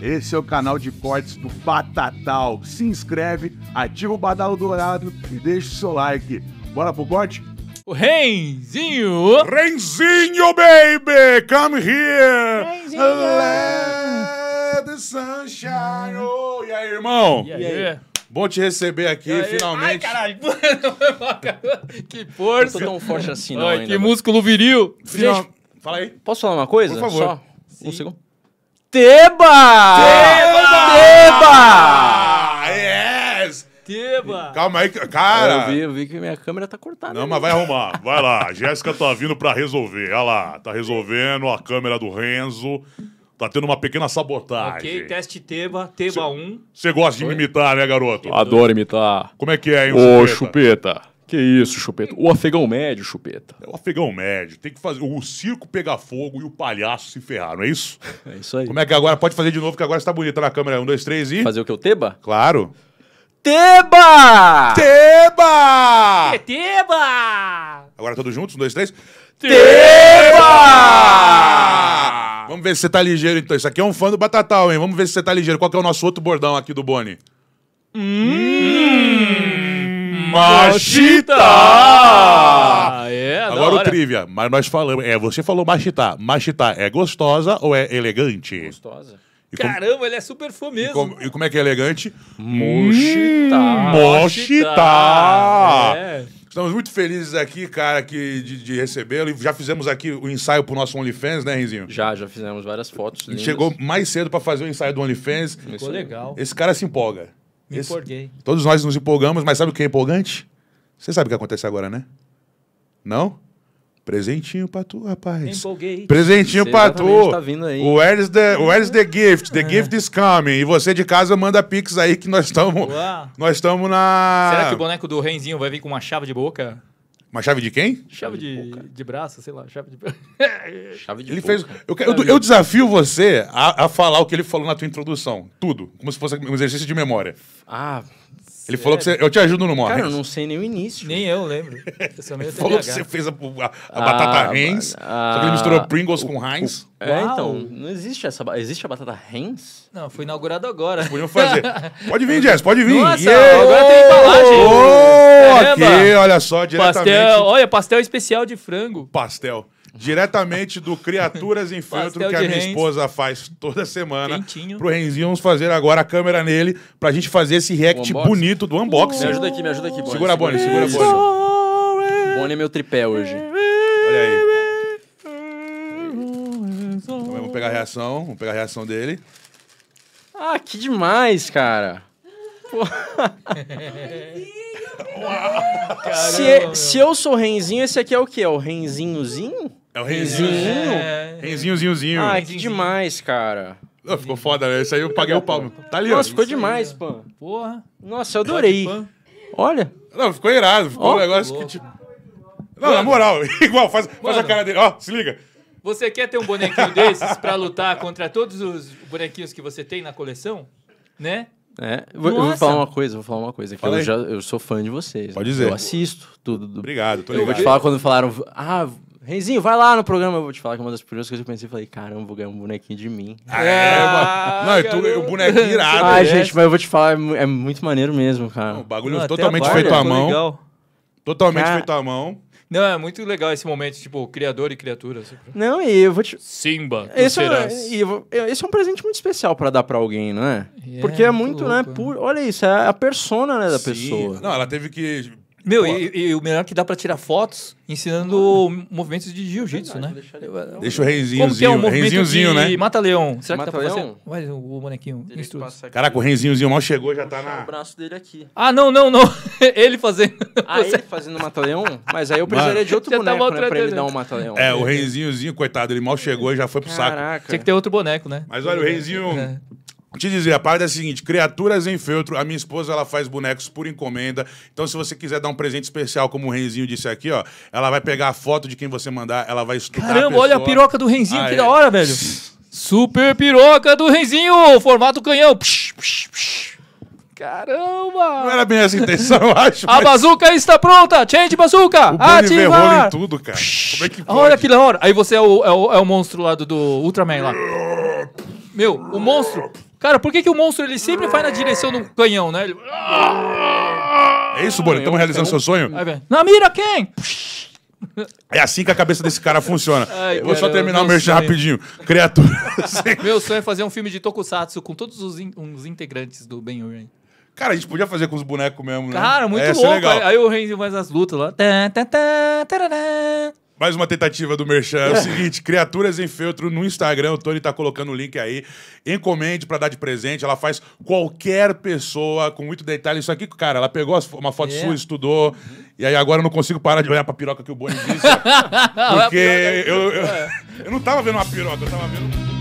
Esse é o canal de cortes do Batatal. Se inscreve, ativa o badalo dourado e deixa o seu like. Bora pro corte? O Renzinho! Renzinho, baby! Come here! Renzinho! Let the sunshine! Oh, e aí, irmão? E aí? E aí? Bom te receber aqui, finalmente. Ai, caralho! que força! Não tô tão forte assim, não. Ai, ainda, que músculo viril! Final... Gente, Fala aí. Posso falar uma coisa? Por favor. Só? Um segundo. Teba! Teba! Teba! Yes! Teba! Calma aí, cara. Eu vi, eu vi que minha câmera tá cortada. Não, ali. mas vai arrumar. Vai lá. Jéssica tá vindo pra resolver. Olha lá. Tá resolvendo a câmera do Renzo. Tá tendo uma pequena sabotagem. Ok, teste Teba, Teba cê, 1. Você gosta de imitar, né, garoto? Adoro imitar. Como é que é, hein, Ô, Chupeta? chupeta. Que isso, Chupeta. O afegão médio, Chupeta. É o afegão médio. Tem que fazer. O circo pegar fogo e o palhaço se ferrar, não é isso? É isso aí. Como é que agora pode fazer de novo, que agora está bonita na câmera. Um, dois, três e. Fazer o que? O Teba? Claro. Teba! Teba! É Teba! Agora todos juntos? Um, dois, três. Teba! Teba! Vamos ver se você tá ligeiro, então. Isso aqui é um fã do Batatal, hein? Vamos ver se você tá ligeiro. Qual que é o nosso outro bordão aqui do Boni? Hum. Machita! Ah, é, Agora o trivia, mas nós falamos. É, você falou machita. Machita é gostosa ou é elegante? Gostosa. E Caramba, ele é super fã mesmo. E como, e como é que é elegante? Hum, Mochita. Mochita. É. Estamos muito felizes aqui, cara, que, de, de recebê-lo. Já fizemos aqui o ensaio pro nosso OnlyFans, né, Renzinho? Já, já fizemos várias fotos. Lindas. Chegou mais cedo para fazer o ensaio do OnlyFans. Ficou Esse legal. Esse cara se empolga. Me Esse, empolguei. Todos nós nos empolgamos, mas sabe o que é empolgante? Você sabe o que acontece agora, né? Não? Presentinho pra tu, rapaz. Empolguei. Presentinho Você pra tu. Tá vindo aí. o the, where's the gift? The é. gift is coming. E você de casa manda pix aí que nós estamos. Nós estamos na. Será que o boneco do Renzinho vai vir com uma chave de boca? Uma chave de quem? Chave de, de braço, sei lá. Chave de. chave de ele fez. Eu, eu, eu, desafio você a, a falar o que ele falou na tua introdução. Tudo. Como se fosse um exercício de memória. Ah, ele falou que você. Eu te ajudo no morro. Cara, eu não sei nem o início. Nem eu lembro. ele falou que você fez a, a, a batata ah, Heinz. Ah, só que ele misturou ah, Pringles o, com Heinz. O, é, então, Uau. então. Não existe essa. Existe a batata Heinz? Não, foi inaugurada agora. Podiam fazer. pode vir, Jess, pode vir. Nossa, yeah. agora tem embalagem. Oh, aqui, olha só, diretamente. Pastel, olha, pastel especial de frango. Pastel diretamente do Criaturas em Feltro, que a minha Renz. esposa faz toda semana. Quentinho. Pro Renzinho, vamos fazer agora a câmera nele, pra gente fazer esse react bonito do unboxing. Me ajuda aqui, me ajuda aqui, Boni. Segura, Boni, segura, Boni. Boni. é meu tripé hoje. Olha aí. vamos pegar a reação, vamos pegar a reação dele. Ah, que demais, cara se, é, se eu sou Renzinho, esse aqui é o quê? É o Renzinhozinho? É o Renzinho. É. Renzinhozinhozinho. Ah, que demais, cara. Oh, ficou foda, né? Isso aí eu paguei o palmo. Tá ali, Nossa, ficou demais, né? Pan. Porra. Nossa, eu adorei. Olha. Não, ficou irado. Ficou oh. um negócio Boa. que tipo... Não, na moral, igual, faz, faz a cara dele. Ó, oh, se liga. Você quer ter um bonequinho desses para lutar contra todos os bonequinhos que você tem na coleção? Né? É, vou, eu vou falar uma coisa, vou falar uma coisa, que eu, já, eu sou fã de vocês. Pode dizer. Eu assisto tudo. Do... Obrigado, tô ligado. Eu vou te falar quando falaram, ah, Renzinho, vai lá no programa. Eu vou te falar que é uma das primeiras coisas que eu pensei, falei, caramba, vou ganhar um bonequinho de mim. Ah, é, é mano. É, não, tu, o bonequinho irado. Ai, ah, gente, mas eu vou te falar, é, é muito maneiro mesmo, cara. Não, o bagulho não, totalmente feito à mão. Totalmente cara... feito à mão. Não, é muito legal esse momento, tipo, criador e criatura. Assim. Não, e eu vou te. Simba, tu esse serás. É, e esse é um presente muito especial para dar para alguém, não é? Yeah, Porque é, é muito, né? né? olha isso, é a persona né, da Sim. pessoa. Não, ela teve que meu, e, e, o melhor é que dá pra tirar fotos ensinando ah, movimentos de jiu-jitsu, né? Deixa o renzinhozinho, Como é um renzinhozinho, né? mata-leão. Será mata que tá fazendo Olha o bonequinho. Caraca, o renzinhozinho mal chegou, já tá na... o braço dele aqui. Ah, não, não, não. ele fazendo... Ah, ele fazendo mata-leão? Mas aí eu precisaria de outro tá boneco, tá né? Pra ele dar um mata-leão. É, o renzinhozinho, coitado, ele mal chegou e já foi pro Caraca. saco. Tinha que ter outro boneco, né? Mas olha, o renzinho... É te dizer, a parte é a seguinte: criaturas em feltro. A minha esposa ela faz bonecos por encomenda. Então, se você quiser dar um presente especial, como o Renzinho disse aqui, ó, ela vai pegar a foto de quem você mandar, ela vai estudar. Caramba, a olha a piroca do Renzinho, que da hora, velho. Super piroca do Renzinho, formato canhão. Psh, psh, psh. Caramba! Não era bem essa a intenção, eu acho. A mas... bazuca está pronta! Change bazuca! O ah, Ativar! em tudo, cara. Como é que pode? Olha que da hora! Aí você é o, é o, é o monstro lá do, do Ultraman lá. Meu, o monstro Cara, por que, que o monstro ele sempre vai na direção do canhão, né? Ele... É isso, Boni, estamos realizando seu sonho? Na mira quem? É assim que a cabeça desse cara funciona. Ai, Vou cara, só terminar o meu merchan rapidinho. Criatura. Assim. Meu sonho é fazer um filme de Tokusatsu com todos os, in- os integrantes do Ben Uren. Cara, a gente podia fazer com os bonecos mesmo, né? Cara, muito é, Ia louco. Aí, aí o Renzi faz as lutas lá. Tá, tá, tá, mais uma tentativa do Merchan. É o é. seguinte, Criaturas em Feltro no Instagram, o Tony tá colocando o link aí. Encomende para dar de presente. Ela faz qualquer pessoa com muito detalhe. Isso aqui, cara, ela pegou uma foto é. sua, estudou. Uhum. E aí agora eu não consigo parar de olhar pra piroca que o Boni disse. É porque é eu, eu, eu, eu não tava vendo uma piroca, eu tava vendo...